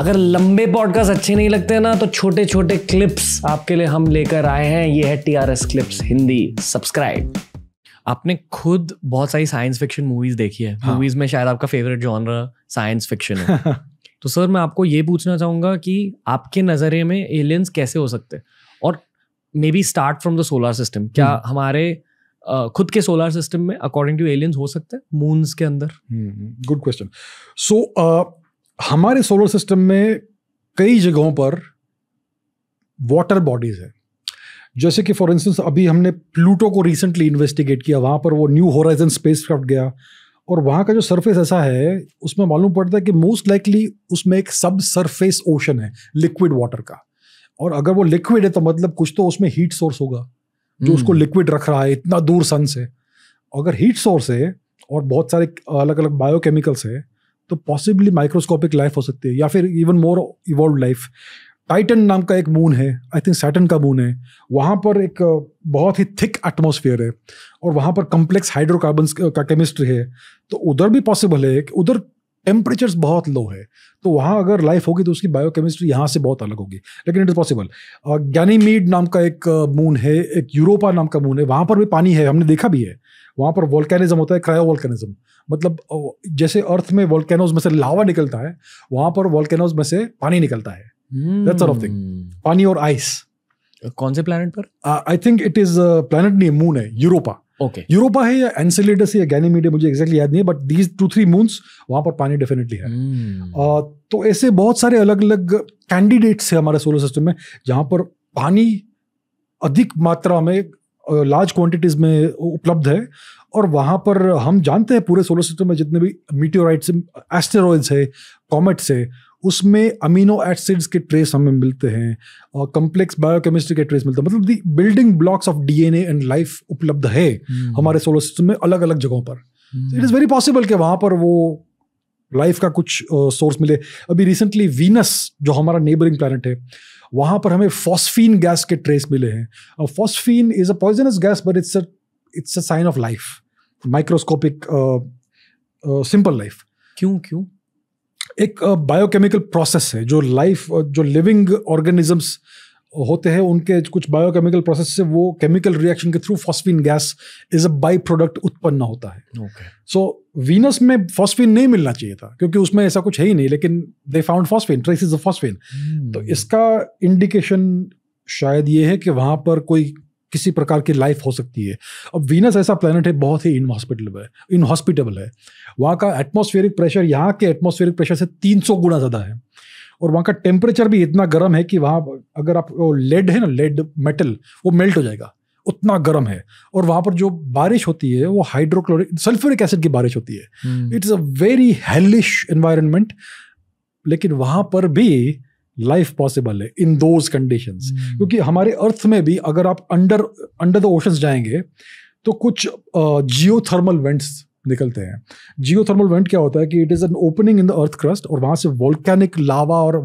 अगर लंबे पॉडकास्ट अच्छे नहीं लगते ना तो छोटे छोटे क्लिप्स आपके लिए हम लेकर आए हैं ये है T R S clips Hindi subscribe आपने खुद बहुत सारी साइंस फिक्शन मूवीज देखी है हाँ. मूवीज में शायद आपका फेवरेट जॉनर साइंस फिक्शन है तो सर मैं आपको ये पूछना चाहूंगा कि आपके नज़रिए में एलियंस कैसे हो सकते हैं और maybe start from the solar system क्या हम्म। हमारे uh, खुद के सोलर सिस्टम में अकॉर्डिंग टू एलियंस हो सकते हैं मून्स के अंदर गुड क्वेश्चन सो हमारे सोलर सिस्टम में कई जगहों पर वाटर बॉडीज़ हैं जैसे कि फॉर इंस्टेंस अभी हमने प्लूटो को रिसेंटली इन्वेस्टिगेट किया वहाँ पर वो न्यू होराइजन स्पेस गया और वहाँ का जो सरफेस ऐसा है उसमें मालूम पड़ता है कि मोस्ट लाइकली उसमें एक सब सरफेस ओशन है लिक्विड वाटर का और अगर वो लिक्विड है तो मतलब कुछ तो उसमें हीट सोर्स होगा जो उसको लिक्विड hmm. रख रहा है इतना दूर सन से अगर हीट सोर्स है और बहुत सारे अलग अलग बायोकेमिकल्स है तो पॉसिबली माइक्रोस्कोपिक लाइफ हो सकती है या फिर even more evolve life Titan नाम का एक मून है आई थिंक सैटन का मून है वहाँ पर एक बहुत ही थिक एटमोसफियर है और वहाँ पर कम्प्लेक्स हाइड्रोकार्बन्स का केमिस्ट्री है तो उधर भी पॉसिबल है कि उधर टेम्परेचर बहुत लो है तो वहां अगर लाइफ होगी तो उसकी बायोकेमिस्ट्री यहां से बहुत अलग होगी लेकिन इट इज़ पॉसिबल गैनीमीड नाम का एक मून है एक यूरोपा नाम का मून है वहां पर भी पानी है हमने देखा भी है वहां पर वॉल्केनिज्म होता है क्रायो वॉल्केनिज्म मतलब जैसे अर्थ में वॉल्केनोज में से लावा निकलता है वहां पर वॉल्केनोज में से पानी निकलता है थिंग hmm. पानी और आइस कौन से प्लानट पर I think it is planet नहीं मून है यूरोपा ओके यूरोपा है या एनसेलेटस या गैनीमीड मुझे एक्जैक्टली याद नहीं है but these two three moons वहां पर पानी डेफिनेटली है hmm. तो ऐसे बहुत सारे अलग अलग कैंडिडेट्स है हमारे सोलर सिस्टम में जहां पर पानी अधिक मात्रा में लार्ज क्वांटिटीज में उपलब्ध है और वहां पर हम जानते हैं पूरे सोलर सिस्टम में जितने भी मीटियोराइट्स एस्टेरॉइड्स है कॉमेट्स है उसमें अमीनो एसिड्स के ट्रेस हमें मिलते हैं और कम्प्लेक्स बायोकेमिस्ट्री के ट्रेस मिलते हैं मतलब the building blocks of DNA and life उपलब्ध है हम्म। हमारे सोलर सिस्टम में अलग अलग जगहों पर इट इज़ वेरी पॉसिबल कि वहाँ पर वो लाइफ का कुछ सोर्स uh, मिले अभी रिसेंटली वीनस जो हमारा नेबरिंग प्लानट है वहाँ पर हमें फॉस्फीन गैस के ट्रेस मिले हैं phosphine is a poisonous gas but it's it's a sign of life microscopic simple life क्यों क्यों एक बायोकेमिकल प्रोसेस है जो लाइफ जो लिविंग ऑर्गेनिजम्स होते हैं उनके कुछ बायोकेमिकल प्रोसेस से वो केमिकल रिएक्शन के through phosphine gas is a by product उत्पन्न होता है सो वीनस में फॉस्फिन नहीं मिलना चाहिए था क्योंकि उसमें ऐसा कुछ है ही नहीं लेकिन they found phosphine trace is a phosphine तो इसका इंडिकेशन शायद ये है कि वहाँ पर कोई किसी प्रकार की लाइफ हो सकती है अब वीनस ऐसा प्लानट है बहुत ही इनहॉस्पिटेबल है इनहॉस्पिटेबल है वहाँ का एटमोस्फेरिक प्रेशर यहाँ के एटमोस्फेरिक प्रेशर से 300 गुना ज़्यादा है और वहाँ का टेम्परेचर भी इतना गर्म है कि वहाँ अगर आप लेड है ना लेड मेटल वो मेल्ट हो जाएगा उतना गर्म है और वहाँ पर जो बारिश होती है वो हाइड्रोक्लोरिक सल्फ्यूरिक एसिड की बारिश होती है it's a very hellish environment लेकिन वहाँ पर भी लाइफ पॉसिबल है इन दोज कंडीशन क्योंकि हमारे अर्थ में भी अगर आप अंडर अंडर द ओशंस जाएंगे तो कुछ जियो थर्मल वेंट्स निकलते हैं जियो थर्मल वेंट क्या होता है कि it is an opening in the earth crust और वहाँ से वॉल्कैनिक लावा और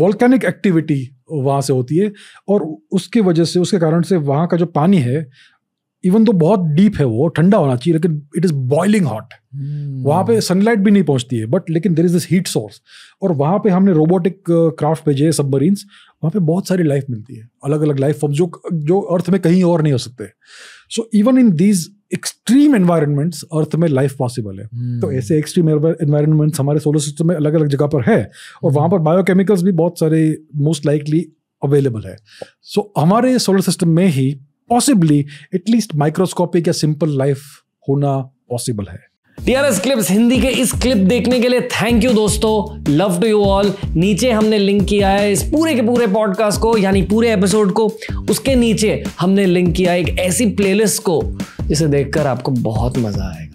वॉल्कैनिक एक्टिविटी वहाँ से होती है और उसकी वजह से उसके कारण से वहाँ का जो पानी है इवन तो बहुत डीप है वो ठंडा होना चाहिए लेकिन इट इज बॉइलिंग हॉट वहां पे सनलाइट भी नहीं पहुंचती है बट लेकिन there is this heat source और वहां पे हमने रोबोटिक क्राफ्ट uh, भेजे सबमरीन्स वहां पे बहुत सारी लाइफ मिलती है अलग अलग लाइफ फॉर्म जो जो अर्थ में कहीं और नहीं हो सकते so even in these extreme environments earth में लाइफ पॉसिबल है hmm. तो ऐसे extreme environments solar solar system में अलग अलग जगह पर है और वहाँ पर बायोकेमिकल्स भी बहुत सारे मोस्ट लाइकली अवेलेबल है सो so, हमारे सोलर सिस्टम में ही पॉसिबली एटलीस्ट माइक्रोस्कोपिक या सिंपल लाइफ होना पॉसिबल है डीआरएस क्लिप्स हिंदी के इस क्लिप देखने के लिए थैंक यू दोस्तों लव टू यू ऑल नीचे हमने लिंक किया है इस पूरे के पूरे पॉडकास्ट को यानी पूरे एपिसोड को उसके नीचे हमने लिंक किया है एक ऐसी प्लेलिस्ट को जिसे देखकर आपको बहुत मजा आएगा